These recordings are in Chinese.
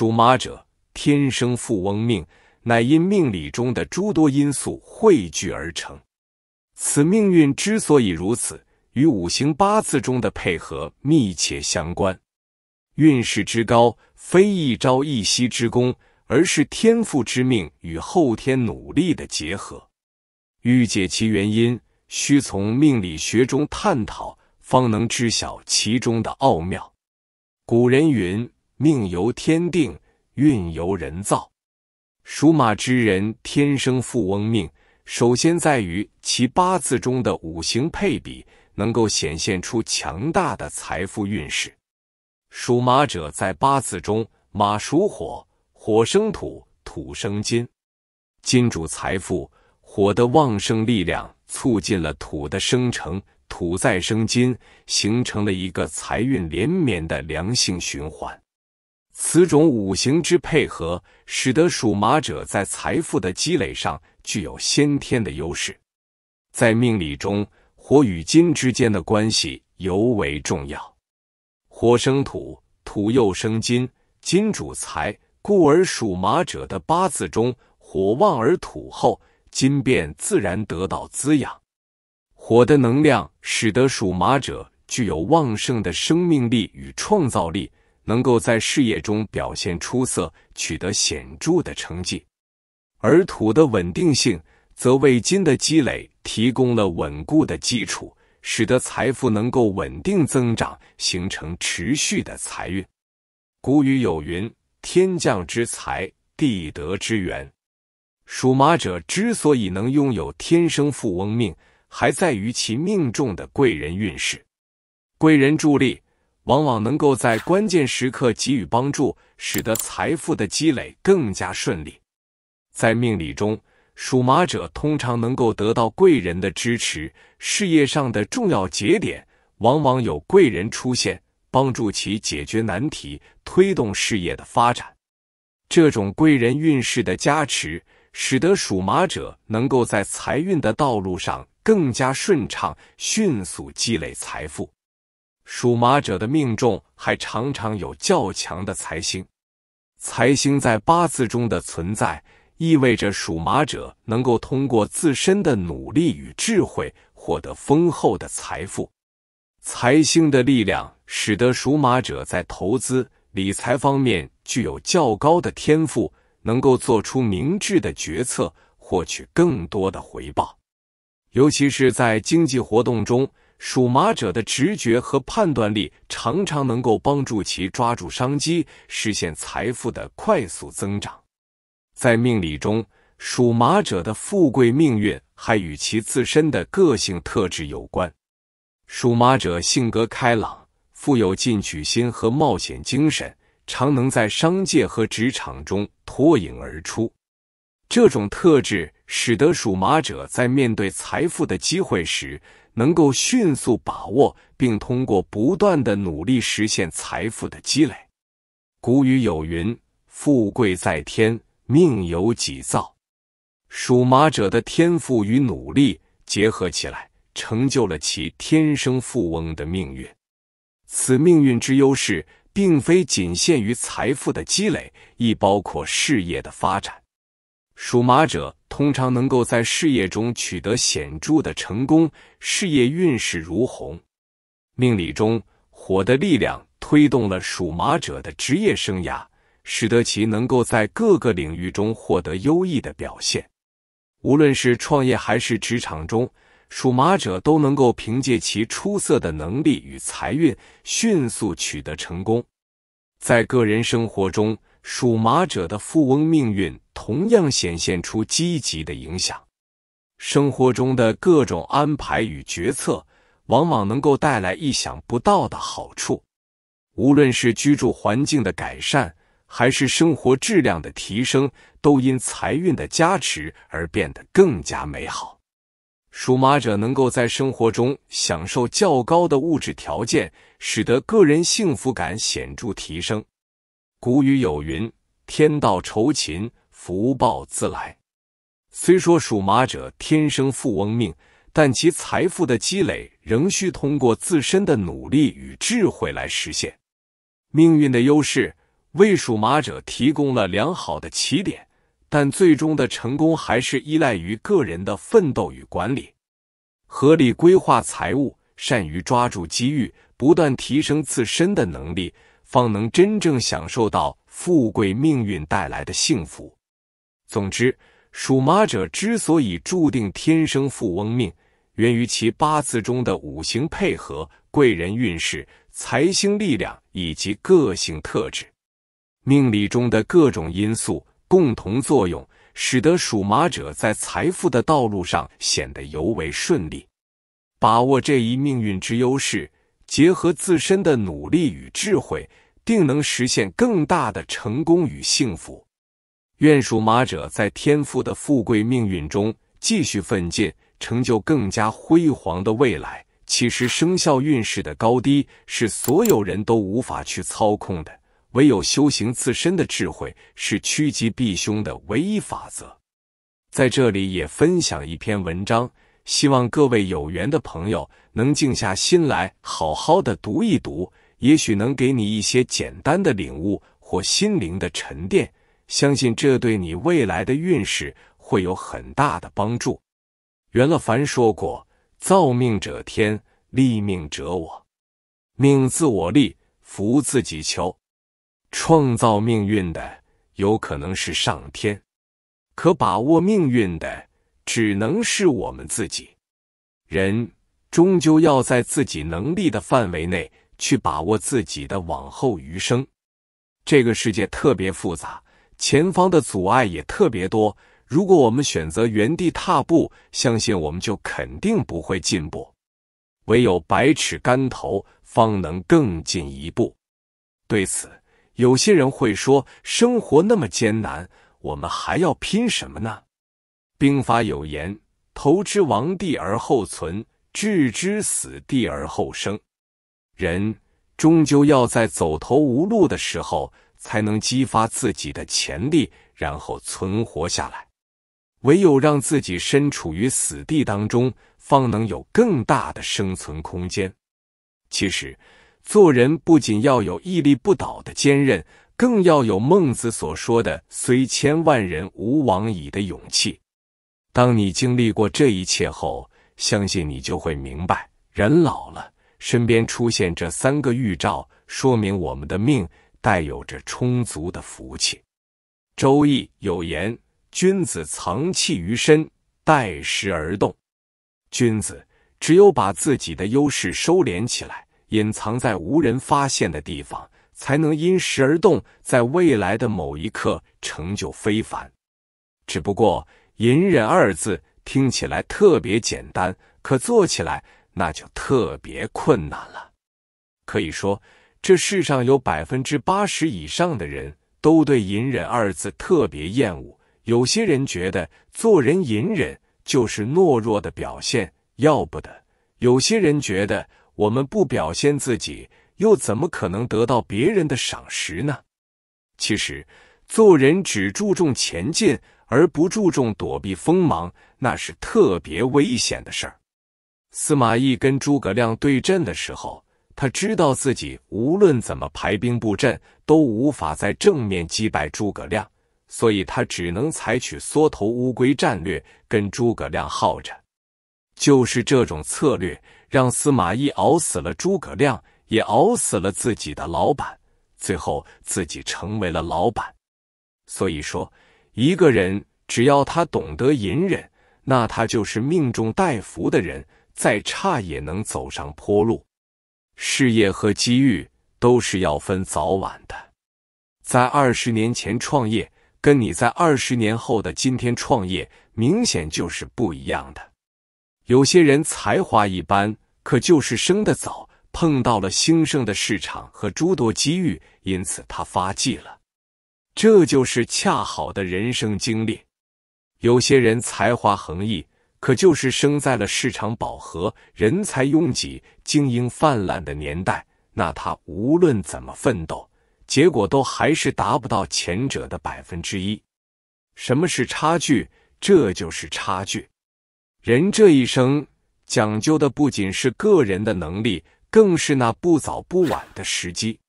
属马者天生富翁命，乃因命理中的诸多因素汇聚而成。此命运之所以如此，与五行八字中的配合密切相关。运势之高，非一朝一夕之功，而是天赋之命与后天努力的结合。欲解其原因，需从命理学中探讨，方能知晓其中的奥妙。古人云。命由天定，运由人造。属马之人天生富翁命，首先在于其八字中的五行配比能够显现出强大的财富运势。属马者在八字中，马属火，火生土，土生金，金主财富。火的旺盛力量促进了土的生成，土再生金，形成了一个财运连绵的良性循环。此种五行之配合，使得属马者在财富的积累上具有先天的优势。在命理中，火与金之间的关系尤为重要。火生土，土又生金，金主财，故而属马者的八字中，火旺而土厚，金便自然得到滋养。火的能量使得属马者具有旺盛的生命力与创造力。能够在事业中表现出色，取得显著的成绩；而土的稳定性则为金的积累提供了稳固的基础，使得财富能够稳定增长，形成持续的财运。古语有云：“天降之财，地得之源。”属马者之所以能拥有天生富翁命，还在于其命中的贵人运势，贵人助力。往往能够在关键时刻给予帮助，使得财富的积累更加顺利。在命理中，属马者通常能够得到贵人的支持，事业上的重要节点往往有贵人出现，帮助其解决难题，推动事业的发展。这种贵人运势的加持，使得属马者能够在财运的道路上更加顺畅，迅速积累财富。属马者的命中还常常有较强的财星，财星在八字中的存在，意味着属马者能够通过自身的努力与智慧获得丰厚的财富。财星的力量使得属马者在投资理财方面具有较高的天赋，能够做出明智的决策，获取更多的回报，尤其是在经济活动中。属马者的直觉和判断力常常能够帮助其抓住商机，实现财富的快速增长。在命理中，属马者的富贵命运还与其自身的个性特质有关。属马者性格开朗，富有进取心和冒险精神，常能在商界和职场中脱颖而出。这种特质。使得属马者在面对财富的机会时，能够迅速把握，并通过不断的努力实现财富的积累。古语有云：“富贵在天，命由己造。”属马者的天赋与努力结合起来，成就了其天生富翁的命运。此命运之优势，并非仅限于财富的积累，亦包括事业的发展。属马者通常能够在事业中取得显著的成功，事业运势如虹。命理中火的力量推动了属马者的职业生涯，使得其能够在各个领域中获得优异的表现。无论是创业还是职场中，属马者都能够凭借其出色的能力与财运，迅速取得成功。在个人生活中，属马者的富翁命运同样显现出积极的影响。生活中的各种安排与决策，往往能够带来意想不到的好处。无论是居住环境的改善，还是生活质量的提升，都因财运的加持而变得更加美好。属马者能够在生活中享受较高的物质条件，使得个人幸福感显著提升。古语有云：“天道酬勤，福报自来。”虽说属马者天生富翁命，但其财富的积累仍需通过自身的努力与智慧来实现。命运的优势为属马者提供了良好的起点，但最终的成功还是依赖于个人的奋斗与管理。合理规划财务，善于抓住机遇，不断提升自身的能力。方能真正享受到富贵命运带来的幸福。总之，属马者之所以注定天生富翁命，源于其八字中的五行配合、贵人运势、财星力量以及个性特质，命理中的各种因素共同作用，使得属马者在财富的道路上显得尤为顺利。把握这一命运之优势，结合自身的努力与智慧。定能实现更大的成功与幸福。愿属马者在天赋的富贵命运中继续奋进，成就更加辉煌的未来。其实，生肖运势的高低是所有人都无法去操控的，唯有修行自身的智慧是趋吉避凶的唯一法则。在这里也分享一篇文章，希望各位有缘的朋友能静下心来，好好的读一读。也许能给你一些简单的领悟或心灵的沉淀，相信这对你未来的运势会有很大的帮助。袁了凡说过：“造命者天，立命者我。命自我立，福自己求。创造命运的有可能是上天，可把握命运的只能是我们自己。人终究要在自己能力的范围内。”去把握自己的往后余生。这个世界特别复杂，前方的阻碍也特别多。如果我们选择原地踏步，相信我们就肯定不会进步。唯有百尺竿头，方能更进一步。对此，有些人会说：“生活那么艰难，我们还要拼什么呢？”兵法有言：“投之亡地而后存，置之死地而后生。”人终究要在走投无路的时候，才能激发自己的潜力，然后存活下来。唯有让自己身处于死地当中，方能有更大的生存空间。其实，做人不仅要有屹立不倒的坚韧，更要有孟子所说的“虽千万人，吾往矣”的勇气。当你经历过这一切后，相信你就会明白，人老了。身边出现这三个预兆，说明我们的命带有着充足的福气。周易有言：“君子藏器于身，待时而动。”君子只有把自己的优势收敛起来，隐藏在无人发现的地方，才能因时而动，在未来的某一刻成就非凡。只不过“隐忍”二字听起来特别简单，可做起来。那就特别困难了。可以说，这世上有百分之八十以上的人都对“隐忍”二字特别厌恶。有些人觉得，做人隐忍就是懦弱的表现，要不得；有些人觉得，我们不表现自己，又怎么可能得到别人的赏识呢？其实，做人只注重前进，而不注重躲避锋芒，那是特别危险的事儿。司马懿跟诸葛亮对阵的时候，他知道自己无论怎么排兵布阵，都无法在正面击败诸葛亮，所以他只能采取缩头乌龟战略，跟诸葛亮耗着。就是这种策略，让司马懿熬死了诸葛亮，也熬死了自己的老板，最后自己成为了老板。所以说，一个人只要他懂得隐忍，那他就是命中带福的人。再差也能走上坡路，事业和机遇都是要分早晚的。在二十年前创业，跟你在二十年后的今天创业，明显就是不一样的。有些人才华一般，可就是生得早，碰到了兴盛的市场和诸多机遇，因此他发迹了。这就是恰好的人生经历。有些人才华横溢。可就是生在了市场饱和、人才拥挤、精英泛滥的年代，那他无论怎么奋斗，结果都还是达不到前者的百分之一。什么是差距？这就是差距。人这一生讲究的不仅是个人的能力，更是那不早不晚的时机。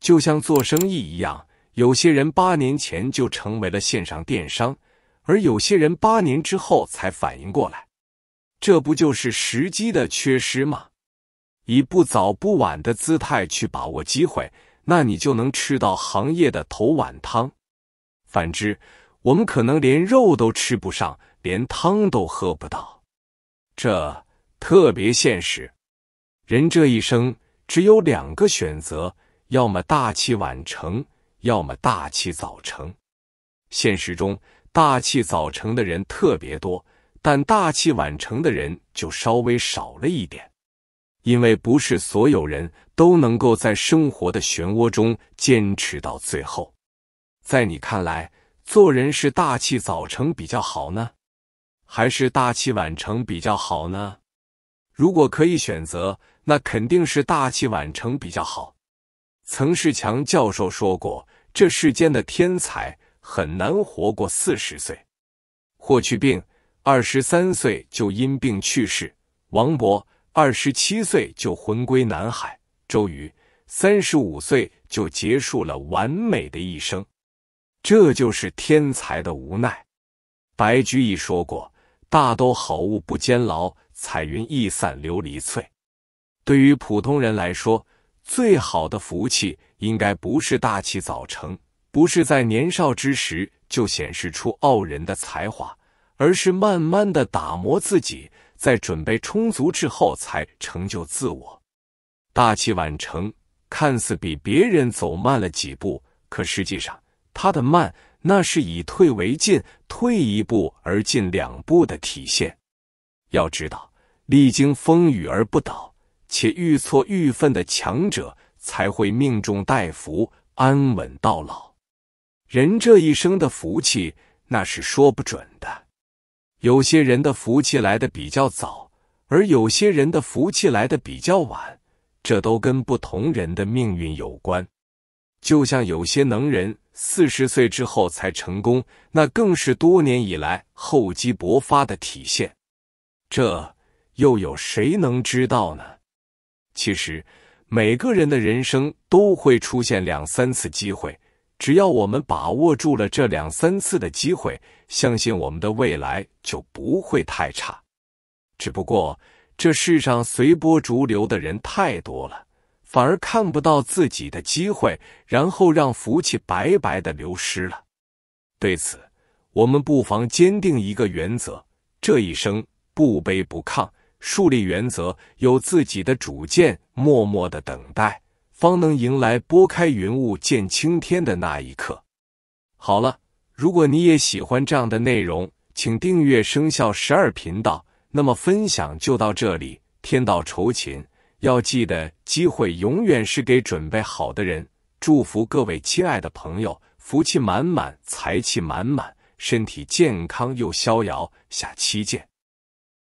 就像做生意一样，有些人八年前就成为了线上电商。而有些人八年之后才反应过来，这不就是时机的缺失吗？以不早不晚的姿态去把握机会，那你就能吃到行业的头碗汤。反之，我们可能连肉都吃不上，连汤都喝不到，这特别现实。人这一生只有两个选择：要么大器晚成，要么大器早成。现实中。大器早成的人特别多，但大器晚成的人就稍微少了一点，因为不是所有人都能够在生活的漩涡中坚持到最后。在你看来，做人是大器早成比较好呢，还是大器晚成比较好呢？如果可以选择，那肯定是大器晚成比较好。曾仕强教授说过，这世间的天才。很难活过四十岁。霍去病二十三岁就因病去世，王勃二十七岁就魂归南海，周瑜三十五岁就结束了完美的一生。这就是天才的无奈。白居易说过：“大都好物不坚牢，彩云易散琉璃脆。”对于普通人来说，最好的福气应该不是大器早成。不是在年少之时就显示出傲人的才华，而是慢慢的打磨自己，在准备充足之后才成就自我。大器晚成，看似比别人走慢了几步，可实际上他的慢，那是以退为进，退一步而进两步的体现。要知道，历经风雨而不倒，且愈挫愈奋的强者，才会命中带福，安稳到老。人这一生的福气那是说不准的，有些人的福气来的比较早，而有些人的福气来的比较晚，这都跟不同人的命运有关。就像有些能人四十岁之后才成功，那更是多年以来厚积薄发的体现。这又有谁能知道呢？其实每个人的人生都会出现两三次机会。只要我们把握住了这两三次的机会，相信我们的未来就不会太差。只不过，这世上随波逐流的人太多了，反而看不到自己的机会，然后让福气白白的流失了。对此，我们不妨坚定一个原则：这一生不卑不亢，树立原则，有自己的主见，默默的等待。方能迎来拨开云雾见青天的那一刻。好了，如果你也喜欢这样的内容，请订阅生肖十二频道。那么分享就到这里。天道酬勤，要记得机会永远是给准备好的人。祝福各位亲爱的朋友，福气满满，财气满满，身体健康又逍遥。下期见。